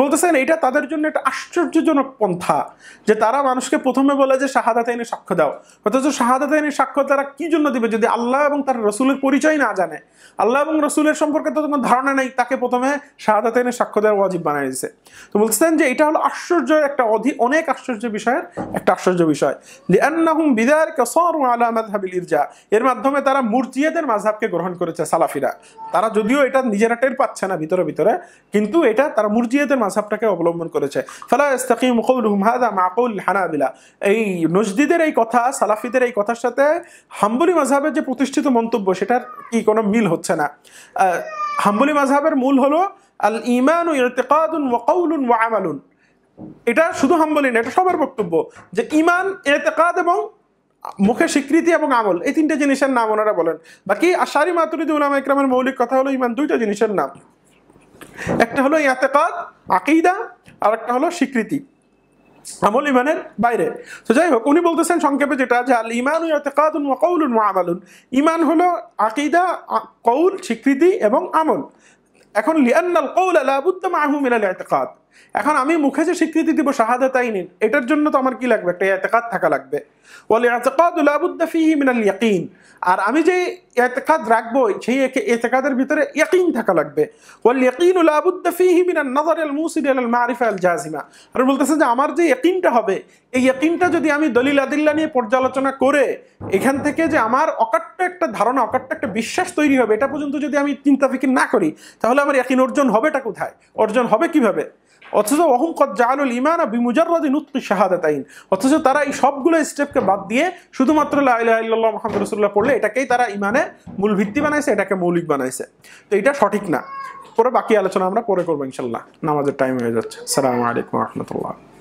বলতেছেন এটা তাদের জন্য একটা আশ্চর্যজনক পন্থা যে তারা মানুষকে প্রথমে বলে যে শাহাদাতে এনে সাক্ষ্য দাও অথচ শাহাদাতে এনে সাক্ষ্য তারা কি জন্য দিবে যদি আল্লাহ এবং তার রসুলের পরিচয় না জানে আল্লাহ এবং রসুলের সম্পর্কে তো তোমার ধারণা নেই তাকে প্রথমে শাহাদাতে এনে সাক্ষ্য দেওয়ার ওয়াজিব বানিয়ে দিয়েছে তো বলতেছেন যে এটা হলো আশ্চর্য একটা অধিক অনেক আশ্চর্য বিষয়ের একটা আশ্চর্য বিষয় লিআন্নাহুম বিদারিকা সারু আলা মাযহাবিল ইরজা এর মাধ্যমে তারা মুরজিয়াদের মাঝহাবকে গ্রহণ করেছে সালাফিরা তারা যদিও এটা নিজেরা টের পাচ্ছে না ভিতরে ভিতরে কিন্তু এটা তারা মুরজিয়াদের মাঝহাবটাকে অবলম্বন করেছে হানাবিলা এই নজদিদের এই কথা সালাফিদের এই কথার সাথে হাম্বলি মাঝহাবের যে প্রতিষ্ঠিত মন্তব্য সেটার কি কোনো মিল হচ্ছে না হাম্বলি মাঝহাবের মূল হলো আল ইমান ওয়াকাউলুন ওয়া আমালুন এটা শুধু হাম্বলি না এটা সবার বক্তব্য যে ইমান এতেকাদ এবং মুখে স্বীকৃতি এবং আমল এই তিনটা জিনিসের নাম ওনারা বলেন বাকি আশারি মাতুরি উলামা ইকরামের মৌলিক কথা হলো ইমান দুইটা জিনিসের নাম একটা হলো ইয়াতেকাদ আকিদা আর একটা হলো স্বীকৃতি আমল ইমানের বাইরে তো যাই হোক উনি বলতেছেন সংক্ষেপে যেটা যে আল ইমান ইয়াতেকাদুন ওয়া কৌলুন ওয়া ইমান হলো আকিদা কৌল স্বীকৃতি এবং আমল এখন লিয়ান্নাল কৌল আলা বুদ্দা মাহু মিনাল ইয়াতেকাদ এখন আমি মুখে যে স্বীকৃতি দিব তাই নিন এটার জন্য তো আমার কি লাগবে একটা এতেকাত থাকা লাগবে বলে এতেকাদুল্লাবুদ্দাফিহি ইয়াকিন আর আমি যে এতেকাত রাখবো সেই এতেকাদের ভিতরে ইয়াকিন থাকা লাগবে বল ইয়াকিন উল্লাবুদ্দাফিহি মিনাল নজর আল মুসিদ আল মারিফা আল জাজিমা আর বলতেছে যে আমার যে ইয়াকিনটা হবে এই ইয়াকিনটা যদি আমি দলিল আদিল্লা নিয়ে পর্যালোচনা করে এখান থেকে যে আমার অকাট্ট একটা ধারণা অকাট্ট একটা বিশ্বাস তৈরি হবে এটা পর্যন্ত যদি আমি চিন্তা ফিকির না করি তাহলে আমার ইয়াকিন অর্জন হবেটা কোথায় অর্জন হবে কিভাবে অথচ অহংকত জাহালুল ইমান বিমুজারদিন উৎপি শাহাদাতাইন অথচ তারা এই সবগুলো স্টেপকে বাদ দিয়ে শুধুমাত্র লাইল্লাহ মোহাম্মদ রসুল্লাহ পড়লে এটাকেই তারা ইমানে মূল ভিত্তি বানাইছে এটাকে মৌলিক বানাইছে তো এটা সঠিক না পরে বাকি আলোচনা আমরা পরে করবো ইনশাল্লাহ নামাজের টাইম হয়ে যাচ্ছে সালামু আলাইকুম রহমতুল্লাহ